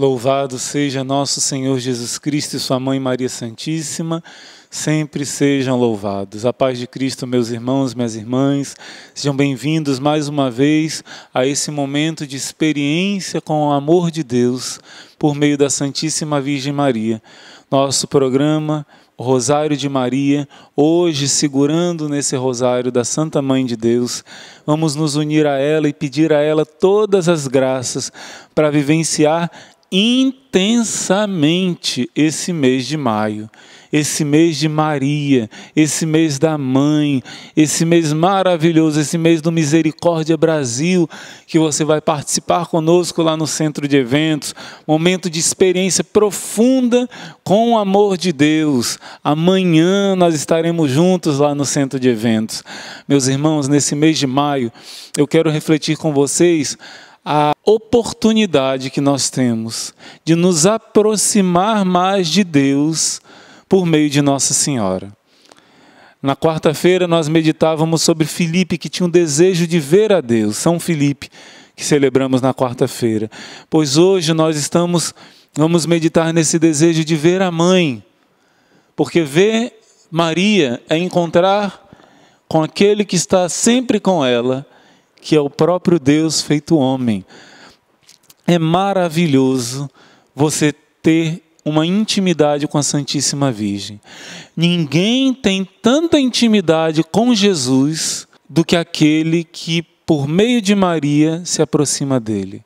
Louvado seja nosso Senhor Jesus Cristo e Sua Mãe Maria Santíssima, sempre sejam louvados. A paz de Cristo, meus irmãos, minhas irmãs, sejam bem-vindos mais uma vez a esse momento de experiência com o amor de Deus por meio da Santíssima Virgem Maria. Nosso programa Rosário de Maria, hoje segurando nesse rosário da Santa Mãe de Deus, vamos nos unir a ela e pedir a ela todas as graças para vivenciar intensamente esse mês de maio, esse mês de Maria, esse mês da Mãe, esse mês maravilhoso, esse mês do Misericórdia Brasil, que você vai participar conosco lá no centro de eventos, momento de experiência profunda com o amor de Deus. Amanhã nós estaremos juntos lá no centro de eventos. Meus irmãos, nesse mês de maio, eu quero refletir com vocês a oportunidade que nós temos de nos aproximar mais de Deus por meio de Nossa Senhora. Na quarta-feira nós meditávamos sobre Filipe que tinha um desejo de ver a Deus, São Filipe, que celebramos na quarta-feira. Pois hoje nós estamos vamos meditar nesse desejo de ver a mãe. Porque ver Maria é encontrar com aquele que está sempre com ela que é o próprio Deus feito homem. É maravilhoso você ter uma intimidade com a Santíssima Virgem. Ninguém tem tanta intimidade com Jesus do que aquele que, por meio de Maria, se aproxima dele.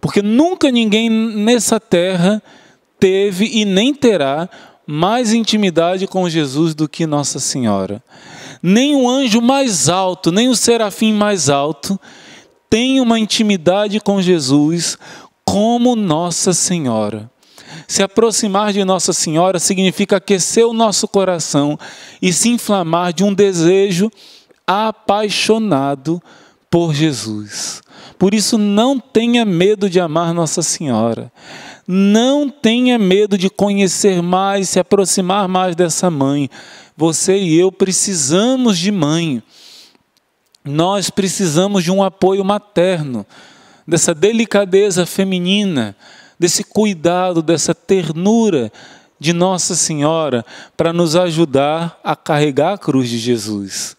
Porque nunca ninguém nessa terra teve e nem terá mais intimidade com Jesus do que Nossa Senhora. Nem o anjo mais alto, nem o serafim mais alto tem uma intimidade com Jesus como Nossa Senhora. Se aproximar de Nossa Senhora significa aquecer o nosso coração e se inflamar de um desejo apaixonado por Jesus. Por isso, não tenha medo de amar Nossa Senhora. Não tenha medo de conhecer mais, se aproximar mais dessa mãe. Você e eu precisamos de mãe. Nós precisamos de um apoio materno, dessa delicadeza feminina, desse cuidado, dessa ternura de Nossa Senhora para nos ajudar a carregar a cruz de Jesus.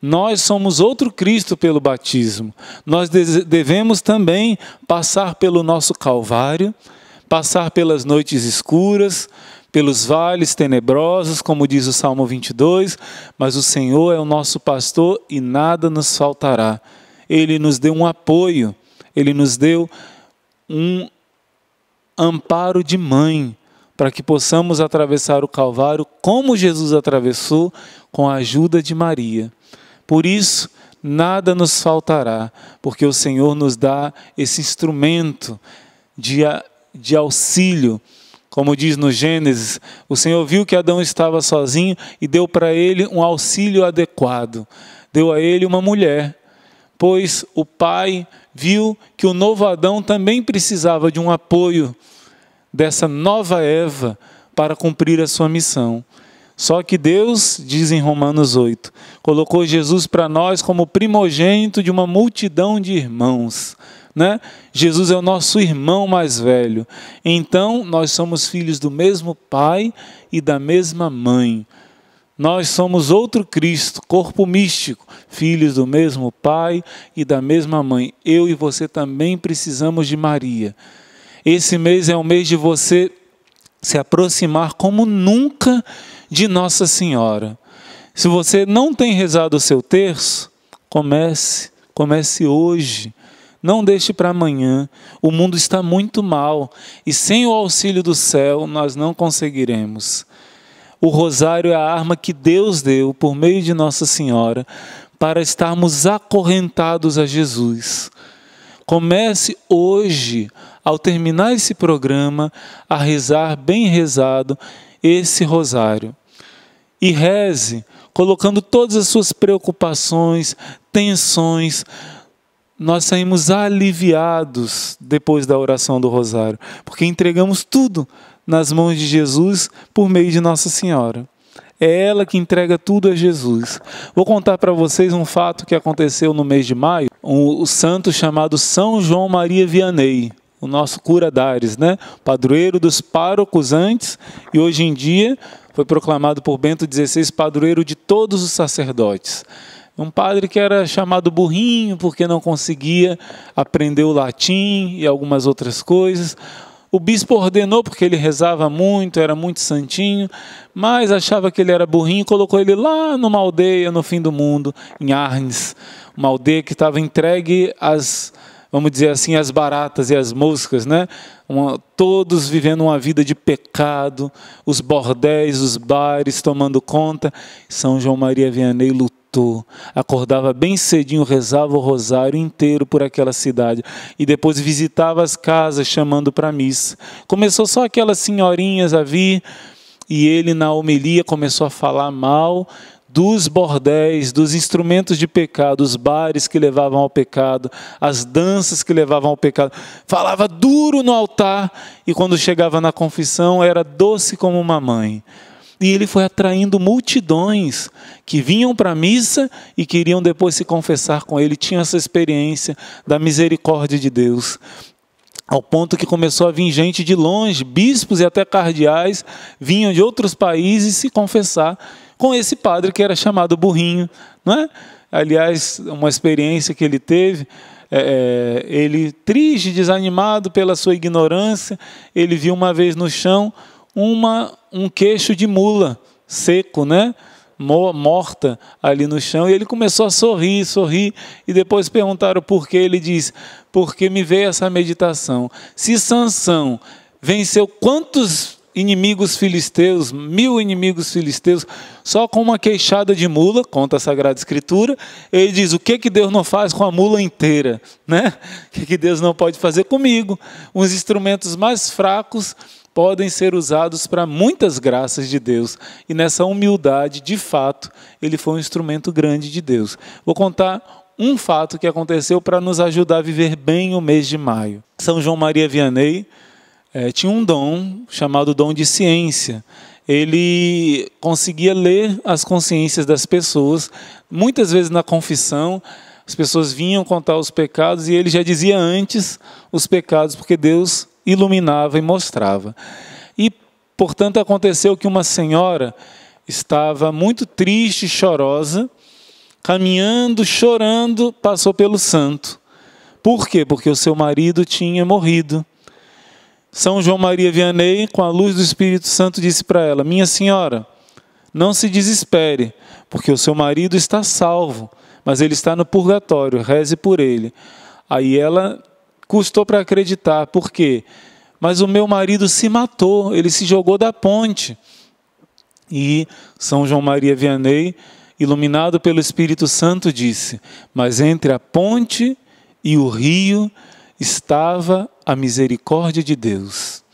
Nós somos outro Cristo pelo batismo. Nós devemos também passar pelo nosso Calvário, passar pelas noites escuras, pelos vales tenebrosos, como diz o Salmo 22, mas o Senhor é o nosso pastor e nada nos faltará. Ele nos deu um apoio, ele nos deu um amparo de mãe, para que possamos atravessar o Calvário como Jesus atravessou, com a ajuda de Maria. Por isso, nada nos faltará, porque o Senhor nos dá esse instrumento de de auxílio. Como diz no Gênesis, o Senhor viu que Adão estava sozinho e deu para ele um auxílio adequado. Deu a ele uma mulher, pois o pai viu que o novo Adão também precisava de um apoio dessa nova Eva para cumprir a sua missão. Só que Deus, diz em Romanos 8, colocou Jesus para nós como primogênito de uma multidão de irmãos né? Jesus é o nosso irmão mais velho. Então, nós somos filhos do mesmo pai e da mesma mãe. Nós somos outro Cristo, corpo místico, filhos do mesmo pai e da mesma mãe. Eu e você também precisamos de Maria. Esse mês é o mês de você se aproximar como nunca de Nossa Senhora. Se você não tem rezado o seu terço, comece, comece hoje. Não deixe para amanhã. O mundo está muito mal e sem o auxílio do céu nós não conseguiremos. O rosário é a arma que Deus deu por meio de Nossa Senhora para estarmos acorrentados a Jesus. Comece hoje, ao terminar esse programa, a rezar bem rezado esse rosário. E reze colocando todas as suas preocupações, tensões, nós saímos aliviados depois da oração do Rosário, porque entregamos tudo nas mãos de Jesus por meio de Nossa Senhora. É ela que entrega tudo a Jesus. Vou contar para vocês um fato que aconteceu no mês de maio. Um, o santo chamado São João Maria Vianney, o nosso cura d'Ares, né? padroeiro dos párocos antes e hoje em dia foi proclamado por Bento XVI padroeiro de todos os sacerdotes. Um padre que era chamado burrinho porque não conseguia aprender o latim e algumas outras coisas. O bispo ordenou porque ele rezava muito, era muito santinho, mas achava que ele era burrinho e colocou ele lá numa aldeia no fim do mundo, em Arnes, uma aldeia que estava entregue às, vamos dizer assim, às baratas e às moscas, né? Uma, todos vivendo uma vida de pecado, os bordéis, os bares tomando conta. São João Maria Vianney lutou santo. Acordava bem cedinho, rezava o rosário inteiro por aquela cidade e depois visitava as casas chamando para missa. Começou só aquelas senhorinhas a vir e ele na homilia começou a falar mal dos bordéis, dos instrumentos de pecado, os bares que levavam ao pecado, as danças que levavam ao pecado. Falava duro no altar e quando chegava na confissão era doce como uma mãe. E ele foi atraindo multidões que vinham para a missa e queriam depois se confessar com ele. Tinha essa experiência da misericórdia de Deus ao ponto que começou a vir gente de longe, bispos e até cardeais vinham de outros países se confessar com esse padre que era chamado Burrinho, não é? Aliás, uma experiência que ele teve, é, é ele triste, desanimado pela sua ignorância, ele viu uma vez no chão uma, um queixo de mula seco, né? morta ali no chão, e ele começou a sorrir, sorrir, e depois perguntaram por que ele diz: "Porque me veio essa meditação. Se Sansão venceu quantos inimigos filisteus, mil inimigos filisteus, só com uma queixada de mula, conta a Sagrada Escritura. Ele diz: o que que Deus não faz com a mula inteira, né? O que que Deus não pode fazer comigo? Os instrumentos mais fracos podem ser usados para muitas graças de Deus. E nessa humildade, de fato, ele foi um instrumento grande de Deus. Vou contar um fato que aconteceu para nos ajudar a viver bem o mês de maio. São João Maria Vianney é, tinha um dom chamado dom de ciência. Ele conseguia ler as consciências das pessoas. Muitas vezes na confissão, as pessoas vinham contar os pecados e ele já dizia antes os pecados, porque Deus iluminava e mostrava. E, portanto, aconteceu que uma senhora estava muito triste, e chorosa, caminhando, chorando, passou pelo santo. Por quê? Porque o seu marido tinha morrido. São João Maria Vianney, com a luz do Espírito Santo, disse para ela: Minha senhora, não se desespere, porque o seu marido está salvo, mas ele está no purgatório, reze por ele. Aí ela custou para acreditar, por quê? Mas o meu marido se matou, ele se jogou da ponte. E São João Maria Vianney, iluminado pelo Espírito Santo, disse: Mas entre a ponte e o rio estava a misericórdia de Deus.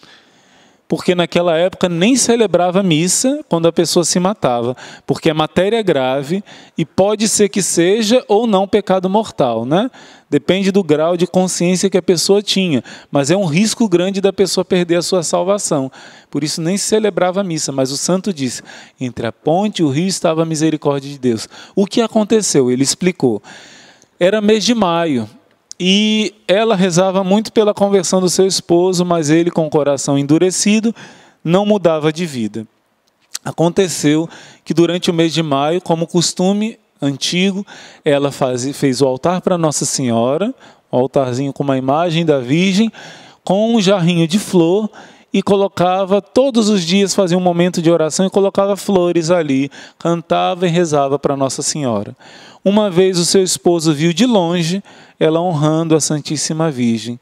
Porque naquela época nem celebrava missa quando a pessoa se matava, porque é matéria grave e pode ser que seja ou não pecado mortal, né? Depende do grau de consciência que a pessoa tinha, mas é um risco grande da pessoa perder a sua salvação. Por isso nem celebrava a missa, mas o santo disse: entre a ponte e o rio estava a misericórdia de Deus. O que aconteceu? Ele explicou. Era mês de maio, e ela rezava muito pela conversão do seu esposo, mas ele, com o coração endurecido, não mudava de vida. Aconteceu que durante o mês de maio, como costume antigo, ela faz, fez o altar para Nossa Senhora, um altarzinho com uma imagem da Virgem, com um jarrinho de flor e colocava todos os dias fazia um momento de oração e colocava flores ali, cantava e rezava para Nossa Senhora. Uma vez o seu esposo viu de longe ela honrando a Santíssima Virgem.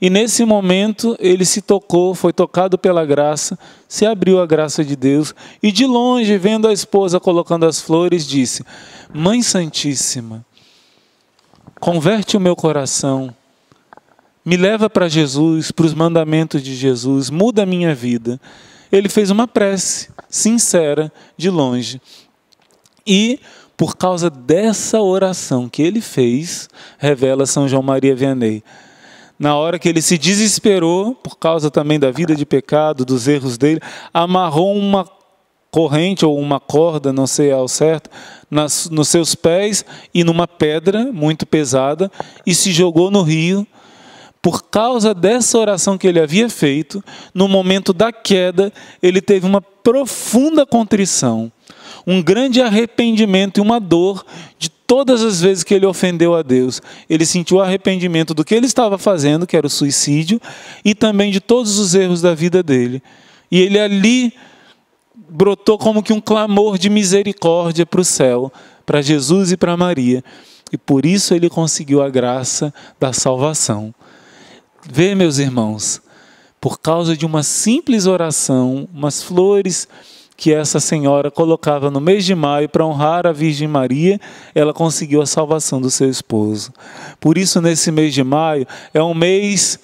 E nesse momento ele se tocou, foi tocado pela graça, se abriu a graça de Deus e de longe, vendo a esposa colocando as flores, disse: Mãe Santíssima, converte o meu coração, me leva para Jesus, para os mandamentos de Jesus, muda a minha vida. Ele fez uma prece sincera de longe. E por causa dessa oração que ele fez, revela São João Maria Vianney. Na hora que ele se desesperou, por causa também da vida de pecado, dos erros dele, amarrou uma corrente ou uma corda, não sei ao certo, nas, nos seus pés e numa pedra muito pesada e se jogou no rio. Por causa dessa oração que ele havia feito, no momento da queda, ele teve uma profunda contrição um grande arrependimento e uma dor de todas as vezes que ele ofendeu a Deus. Ele sentiu arrependimento do que ele estava fazendo, que era o suicídio, e também de todos os erros da vida dele. E ele ali brotou como que um clamor de misericórdia para o céu, para Jesus e para Maria. E por isso ele conseguiu a graça da salvação. Vê, meus irmãos, por causa de uma simples oração, umas flores que essa senhora colocava no mês de maio para honrar a Virgem Maria, ela conseguiu a salvação do seu esposo. Por isso, nesse mês de maio, é um mês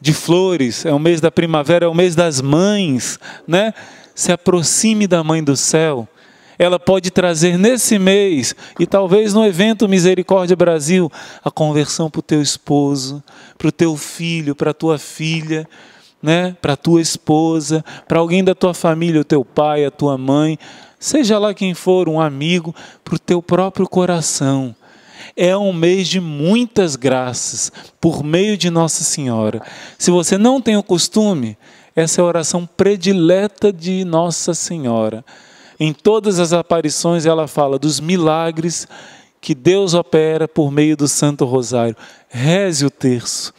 de flores, é o um mês da primavera, é o um mês das mães, né? Se aproxime da mãe do céu. Ela pode trazer nesse mês, e talvez no evento Misericórdia Brasil, a conversão para o teu esposo, para o teu filho, para a tua filha né, para tua esposa, para alguém da tua família, o teu pai, a tua mãe, seja lá quem for, um amigo, para o teu próprio coração. É um mês de muitas graças por meio de Nossa Senhora. Se você não tem o costume, essa é a oração predileta de Nossa Senhora. Em todas as aparições ela fala dos milagres que Deus opera por meio do Santo Rosário. Reze o terço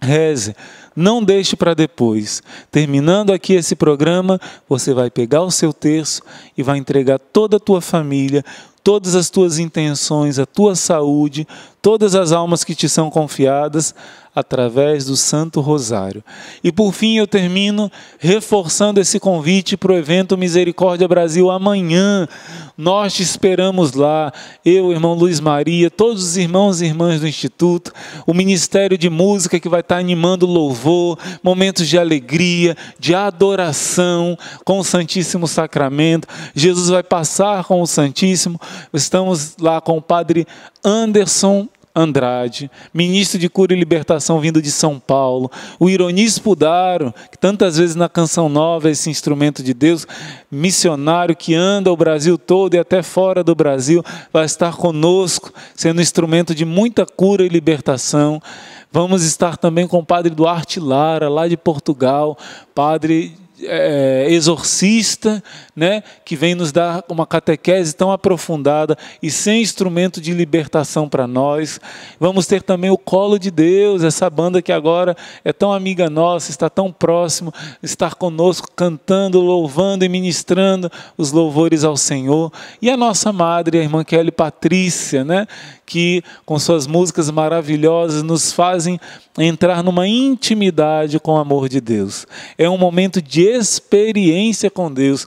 Reze, não deixe para depois. Terminando aqui esse programa, você vai pegar o seu terço e vai entregar toda a tua família, todas as tuas intenções, a tua saúde, todas as almas que te são confiadas através do Santo Rosário. E por fim eu termino reforçando esse convite para o evento Misericórdia Brasil amanhã. Nós te esperamos lá, eu, irmão Luiz Maria, todos os irmãos e irmãs do Instituto, o Ministério de Música que vai estar animando louvor, momentos de alegria, de adoração com o Santíssimo Sacramento. Jesus vai passar com o Santíssimo. Estamos lá com o Padre Anderson Andrade, ministro de cura e libertação vindo de São Paulo, o ironispo Daro, que tantas vezes na canção nova é esse instrumento de Deus, missionário que anda o Brasil todo e até fora do Brasil, vai estar conosco, sendo instrumento de muita cura e libertação. Vamos estar também com o padre Duarte Lara, lá de Portugal, padre é, exorcista, né, que vem nos dar uma catequese tão aprofundada e sem instrumento de libertação para nós. Vamos ter também o Colo de Deus, essa banda que agora é tão amiga nossa, está tão próximo, estar conosco cantando, louvando e ministrando os louvores ao Senhor. E a nossa madre, a irmã Kelly Patrícia, né, que com suas músicas maravilhosas nos fazem entrar numa intimidade com o amor de Deus. É um momento de experiência com Deus.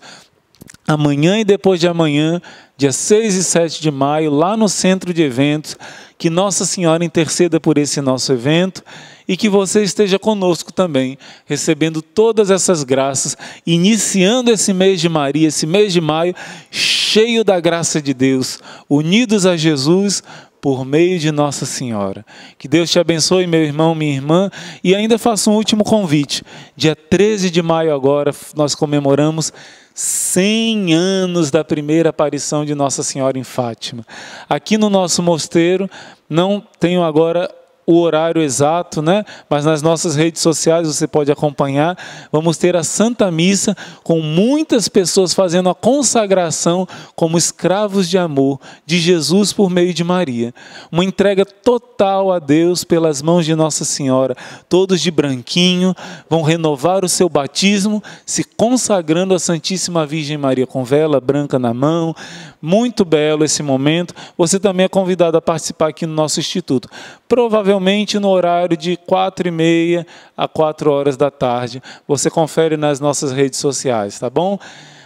Amanhã e depois de amanhã, dia 6 e 7 de maio, lá no centro de eventos, que Nossa Senhora interceda por esse nosso evento e que você esteja conosco também, recebendo todas essas graças, iniciando esse mês de Maria, esse mês de maio, cheio da graça de Deus, unidos a Jesus, por meio de Nossa Senhora. Que Deus te abençoe, meu irmão, minha irmã, e ainda faço um último convite. Dia 13 de maio agora nós comemoramos 100 anos da primeira aparição de Nossa Senhora em Fátima. Aqui no nosso mosteiro, não tenho agora o horário exato, né? Mas nas nossas redes sociais você pode acompanhar. Vamos ter a Santa Missa com muitas pessoas fazendo a consagração como escravos de amor de Jesus por meio de Maria. Uma entrega total a Deus pelas mãos de Nossa Senhora. Todos de branquinho vão renovar o seu batismo, se consagrando à Santíssima Virgem Maria com vela branca na mão, muito belo esse momento. Você também é convidado a participar aqui no nosso instituto. Provavelmente no horário de quatro e meia a quatro horas da tarde. Você confere nas nossas redes sociais, tá bom?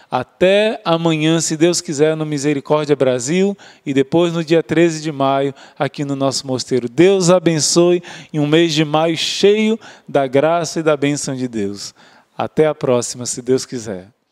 Até amanhã, se Deus quiser, no Misericórdia Brasil e depois no dia 13 de maio aqui no nosso mosteiro. Deus abençoe e um mês de maio cheio da graça e da bênção de Deus. Até a próxima, se Deus quiser.